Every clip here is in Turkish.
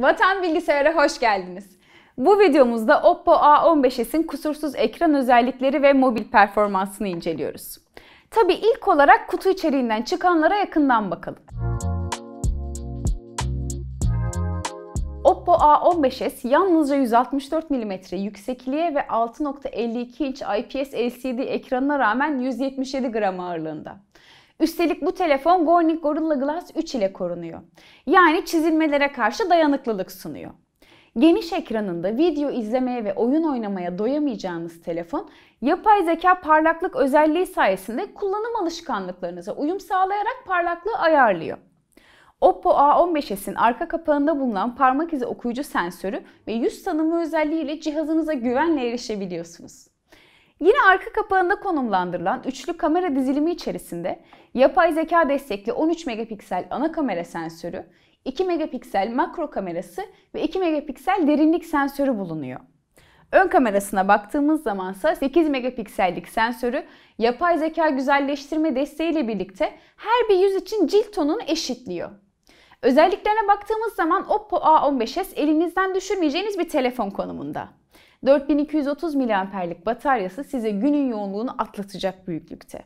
Vatan Bilgisayar'a hoş geldiniz. Bu videomuzda Oppo A15s'in kusursuz ekran özellikleri ve mobil performansını inceliyoruz. Tabi ilk olarak kutu içeriğinden çıkanlara yakından bakalım. Oppo A15s yalnızca 164 mm yüksekliğe ve 6.52 inç IPS LCD ekranına rağmen 177 gram ağırlığında. Üstelik bu telefon Gorning Gorilla Glass 3 ile korunuyor. Yani çizilmelere karşı dayanıklılık sunuyor. Geniş ekranında video izlemeye ve oyun oynamaya doyamayacağınız telefon, yapay zeka parlaklık özelliği sayesinde kullanım alışkanlıklarınıza uyum sağlayarak parlaklığı ayarlıyor. Oppo A15s'in arka kapağında bulunan parmak izi okuyucu sensörü ve yüz tanıma özelliğiyle cihazınıza güvenle erişebiliyorsunuz. Yine arka kapağında konumlandırılan üçlü kamera dizilimi içerisinde yapay zeka destekli 13 megapiksel ana kamera sensörü, 2 megapiksel makro kamerası ve 2 megapiksel derinlik sensörü bulunuyor. Ön kamerasına baktığımız zamansa 8 megapiksellik sensörü yapay zeka güzelleştirme desteğiyle birlikte her bir yüz için cilt tonunu eşitliyor. Özelliklerine baktığımız zaman Oppo A15s elinizden düşürmeyeceğiniz bir telefon konumunda. 4230 miliamperlik bataryası size günün yoğunluğunu atlatacak büyüklükte.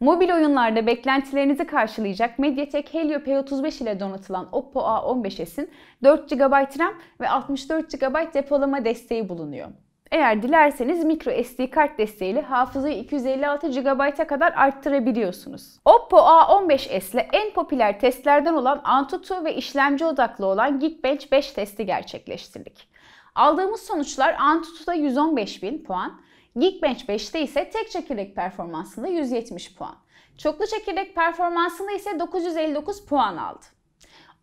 Mobil oyunlarda beklentilerinizi karşılayacak MediaTek Helio P35 ile donatılan Oppo A15s'in 4 GB RAM ve 64 GB depolama desteği bulunuyor. Eğer dilerseniz micro SD kart desteğiyle hafızayı 256 GB'a kadar arttırabiliyorsunuz. Oppo A15s ile en popüler testlerden olan Antutu ve işlemci odaklı olan Geekbench 5 testi gerçekleştirdik. Aldığımız sonuçlar Antutu'da 115 bin puan, Geekbench 5'te ise tek çekirdek performansında 170 puan. Çoklu çekirdek performansında ise 959 puan aldı.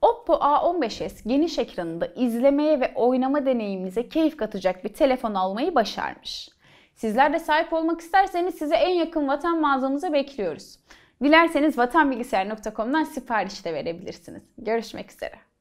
Oppo A15s geniş ekranında izlemeye ve oynama deneyiminize keyif katacak bir telefon almayı başarmış. Sizler de sahip olmak isterseniz size en yakın vatan mağazamıza bekliyoruz. Dilerseniz vatanbilgisayar.com'dan sipariş de verebilirsiniz. Görüşmek üzere.